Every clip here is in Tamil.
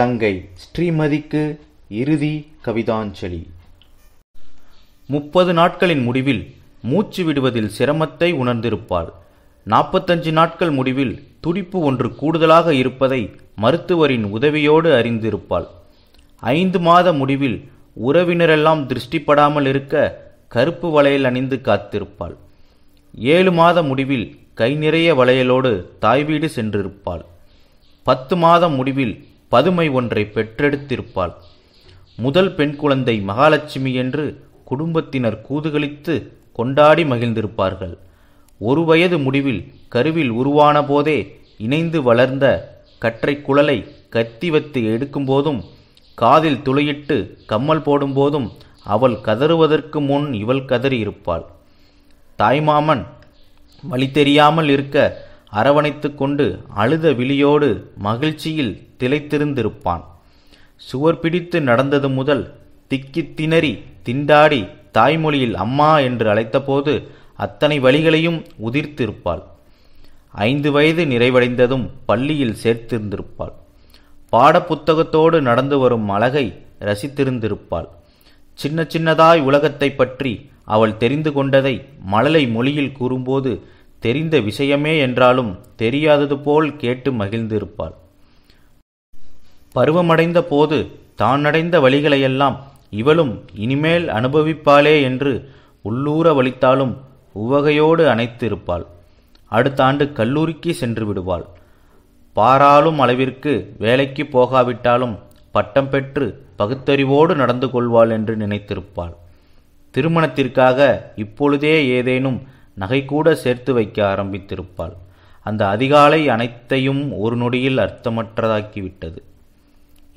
தங்கை ஸ்ரீமதிக்கு இறுதி கவிதாஞ்சலி முப்பது நாட்களின் முடிவில் மூச்சு விடுவதில் சிரமத்தை உணர்ந்திருப்பாள் நாற்பத்தஞ்சு நாட்கள் முடிவில் துடிப்பு ஒன்று கூடுதலாக இருப்பதை மருத்துவரின் உதவியோடு அறிந்திருப்பாள் ஐந்து மாத முடிவில் உறவினரெல்லாம் திருஷ்டிப்படாமல் இருக்க கருப்பு வளையல் அணிந்து காத்திருப்பாள் ஏழு மாத முடிவில் கை நிறைய வளையலோடு தாய் வீடு சென்றிருப்பாள் பத்து மாதம் முடிவில் பதுமை ஒன்றை பெற்றெடுத்திருப்பாள் முதல் பெண் குழந்தை மகாலட்சுமி என்று குடும்பத்தினர் கூதுகளித்து கொண்டாடி மகிழ்ந்திருப்பார்கள் ஒரு வயது முடிவில் கருவில் உருவான போதே இணைந்து வளர்ந்த கற்றை குழலை கத்தி வத்து எடுக்கும்போதும் காதில் துளையிட்டு கம்மல் போடும்போதும் அவள் கதறுவதற்கு முன் இவள் கதறியிருப்பாள் தாய்மாமன் வழி தெரியாமல் இருக்க அரவணைத்து கொண்டு அழுத விழியோடு மகிழ்ச்சியில் திளைத்திருந்திருப்பான் சுவர் பிடித்து நடந்தது முதல் திக்கி திணறி திண்டாடி தாய்மொழியில் அம்மா என்று அழைத்தபோது அத்தனை வழிகளையும் உதிர்த்திருப்பாள் ஐந்து வயது நிறைவடைந்ததும் பள்ளியில் சேர்த்திருந்திருப்பாள் பாடப்புத்தகத்தோடு நடந்து வரும் அழகை ரசித்திருந்திருப்பாள் சின்ன சின்னதாய் உலகத்தை பற்றி அவள் தெரிந்து கொண்டதை மழலை மொழியில் கூறும்போது தெரிந்த விஷயமே என்றாலும் தெரியாதது போல் கேட்டு மகிழ்ந்திருப்பாள் பருவமடைந்த போது தான் அடைந்த வழிகளையெல்லாம் இவளும் இனிமேல் அனுபவிப்பாளே என்று உள்ளூர வலித்தாலும் உவகையோடு அணைத்திருப்பாள் அடுத்த ஆண்டு கல்லூரிக்கு சென்று விடுவாள் பாராளும் அளவிற்கு வேலைக்கு போகாவிட்டாலும் பட்டம் பெற்று பகுத்தறிவோடு நடந்து கொள்வாள் என்று நினைத்திருப்பாள் திருமணத்திற்காக இப்பொழுதே ஏதேனும் நகைக்கூட சேர்த்து வைக்க ஆரம்பித்திருப்பாள் அந்த அதிகாலை அனைத்தையும் ஒரு நொடியில் அர்த்தமற்றதாக்கிவிட்டது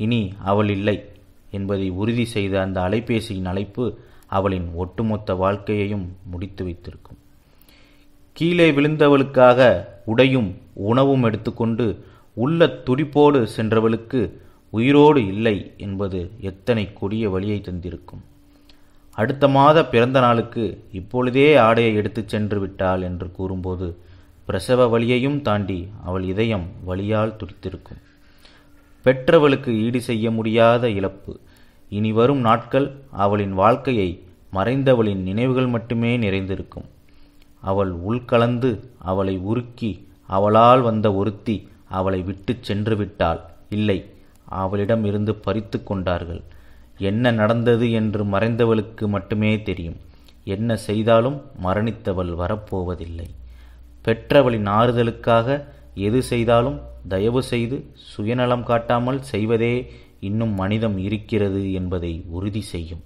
இனி அவள் இல்லை என்பதை உறுதி செய்த அந்த அலைபேசியின் அழைப்பு அவளின் ஒட்டுமொத்த வாழ்க்கையையும் முடித்து வைத்திருக்கும் கீழே விழுந்தவளுக்காக உடையும் உணவும் எடுத்துக்கொண்டு உள்ள துடிப்போடு சென்றவளுக்கு உயிரோடு இல்லை என்பது எத்தனை கொடிய வழியை தந்திருக்கும் அடுத்த மாத பிறந்த நாளுக்கு இப்பொழுதே ஆடையை எடுத்துச் சென்று விட்டாள் என்று கூறும்போது பிரசவ வழியையும் தாண்டி அவள் இதயம் வழியால் துடித்திருக்கும் பெற்றவளுக்கு ஈடு செய்ய முடியாத இழப்பு இனி வரும் நாட்கள் அவளின் வாழ்க்கையை மறைந்தவளின் நினைவுகள் மட்டுமே நிறைந்திருக்கும் அவள் உள்கலந்து அவளை உருக்கி அவளால் வந்த ஒருத்தி அவளை விட்டு சென்று விட்டாள் இல்லை அவளிடம் இருந்து பறித்து கொண்டார்கள் என்ன நடந்தது என்று மறைந்தவளுக்கு மட்டுமே தெரியும் என்ன செய்தாலும் மரணித்தவள் வரப்போவதில்லை பெற்றவளின் ஆறுதலுக்காக எது செய்தாலும் தயவு செய்து சுயநலம் காட்டாமல் செய்வதே இன்னும் மனிதம் இருக்கிறது என்பதை உறுதி செய்யும்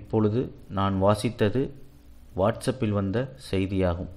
இப்பொழுது நான் வாசித்தது வாட்ஸ்அப்பில் வந்த செய்தியாகும்